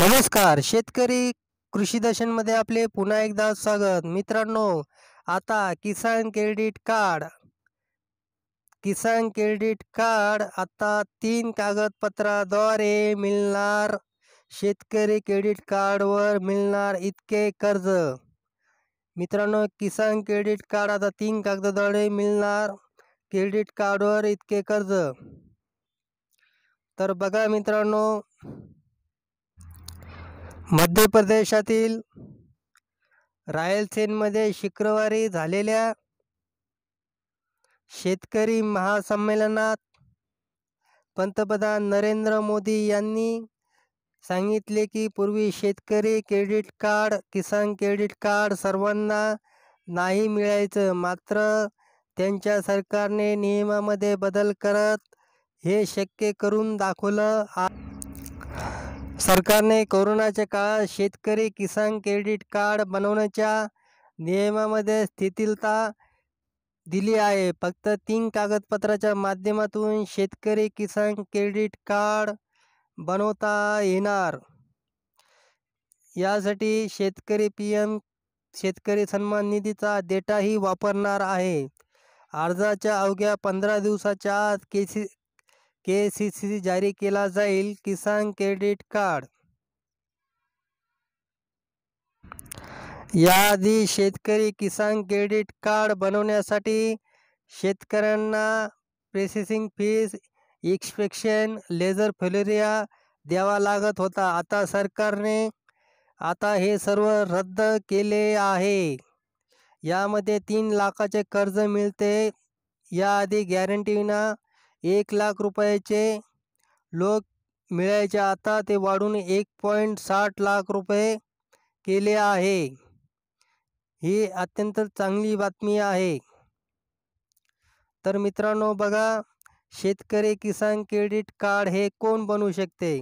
नमस्कार शेतकरी कृषी दर्शनमध्ये आपले पुन्हा एकदा स्वागत मित्रांनो आता किसान क्रेडिट कार्ड किसान क्रेडिट कार्ड आता तीन कागदपत्राद्वारे मिळणार शेतकरी क्रेडिट कार्डवर मिळणार इतके कर्ज मित्रांनो किसान क्रेडिट कार्ड आता तीन कागदाद्वारे मिळणार क्रेडिट कार्डवर इतके कर्ज तर बघा मित्रांनो मध्य प्रदेशातील रायलसेनमध्ये शुक्रवारी झालेल्या शेतकरी महासंमेलनात पंतप्रधान नरेंद्र मोदी यांनी सांगितले की पूर्वी शेतकरी क्रेडिट कार्ड किसान क्रेडिट कार्ड सर्वांना नाही मिळायचं मात्र त्यांच्या सरकारने नियमामध्ये बदल करत हे शक्य करून दाखवलं सरकारने कोरोनाच्या काळात शेतकरी किसान क्रेडिट कार्ड बनवण्याच्या नियमामध्ये स्थितीलता दिली आहे फक्त तीन कागदपत्राच्या माध्यमातून शेतकरी किसान क्रेडिट कार्ड बनवता येणार यासाठी शेतकरी पी एम शेतकरी सन्मान निधीचा डेटाही वापरणार आहे अर्जाच्या अवघ्या पंधरा दिवसाच्या आत के सी सी जारी केला जाईल किसान क्रेडिट कार्ड याआधी शेतकरी किसान क्रेडिट कार्ड बनवण्यासाठी शेतकऱ्यांना प्रोसेसिंग फीस एक्सपेक्शन लेझर फेलोरिया द्यावा लागत होता आता सरकारने आता हे सर्व रद्द केले आहे यामध्ये तीन लाखाचे कर्ज मिळते याआधी गॅरंटीना एक लाख रुपयाचे लोक मिळायचे आता ते वाढून एक पॉईंट साठ लाख रुपये केले आहे ही अत्यंत चांगली बातमी आहे तर मित्रांनो बघा शेतकरी किसान क्रेडिट कार्ड हे कोण बनवू शकते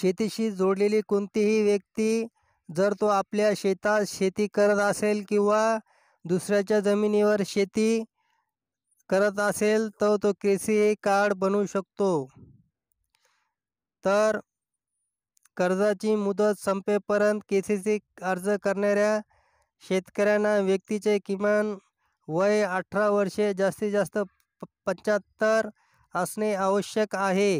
शेतीशी जोडलेली कोणतीही व्यक्ती जर तो आपल्या शेतात शेती करत असेल किंवा दुसऱ्याच्या जमिनीवर शेती करत असेल तर तो कृषी कार्ड बनवू शकतो तर कर्जाची मुदत संपेपर्यंत के सी सी अर्ज करणाऱ्या शेतकऱ्यांना व्यक्तीचे किमान वय अठरा वर्षे जास्तीत जास्त प पंच्याहत्तर असणे आवश्यक आहे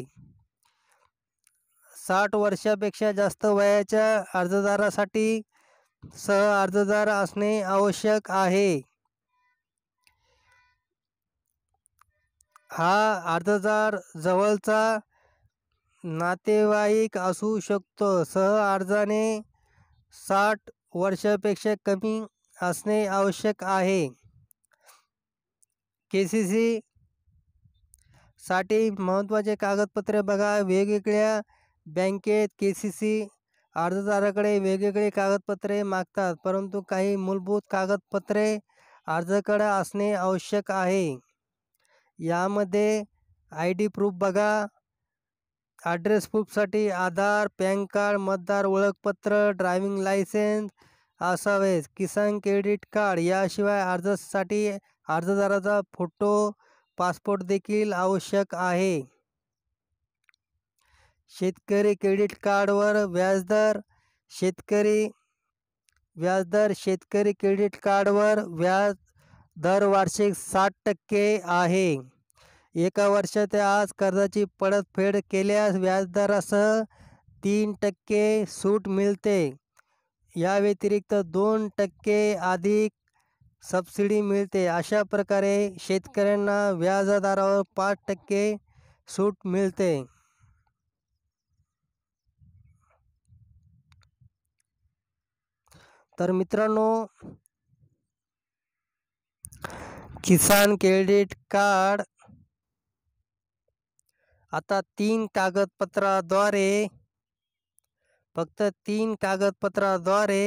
साठ वर्षापेक्षा जास्त वयाच्या अर्जदारासाठी सह अर्जदार असणे आवश्यक आहे हा अर्जदार जवळचा नातेवाईक असू शकतो सह अर्जाने साठ वर्षापेक्षा कमी असणे आवश्यक आहे के सी सी साठी महत्त्वाचे कागदपत्रे बघा वेगवेगळ्या बँकेत के सी सी अर्जदाराकडे वेगवेगळे कागदपत्रे मागतात परंतु काही मूलभूत कागदपत्रे अर्जाकडे असणे आवश्यक आहे यामध्ये आय डी प्रूफ बघा ॲड्रेस प्रूफसाठी आधार पॅन कार्ड मतदार ओळखपत्र ड्रायविंग लायसन्स असावेच किसान क्रेडिट कार्ड याशिवाय अर्जासाठी अर्जदाराचा फोटो पासपोर्ट देखील आवश्यक आहे शेतकरी क्रेडिट कार्डवर व्याजदर शेतकरी व्याजदर शेतकरी क्रेडिट कार्डवर व्याज दरवार्षिक साठ टक्के आहे एका वर्षात आज कर्जाची परतफेड केल्यास व्याजदरासह तीन टक्के सूट मिळते या व्यतिरिक्त दोन टक्के अधिक सबसिडी मिळते अशा प्रकारे शेतकऱ्यांना व्याजदरावर पाच टक्के सूट मिळते तर मित्रांनो किसान क्रेडिट कार्ड आता तीन कागदपत्राद्वारे फक्त तीन कागदपत्राद्वारे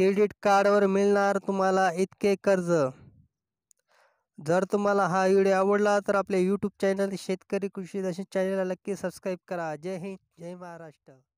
क्रेडिट कार्डवर मिळणार तुम्हाला इतके कर्ज जर तुम्हाला हा व्हिडिओ आवडला तर आपल्या यूट्यूब चॅनल शेतकरी कृषी दर्शन चॅनलला नक्की सबस्क्राईब करा जय हिंद जय महाराष्ट्र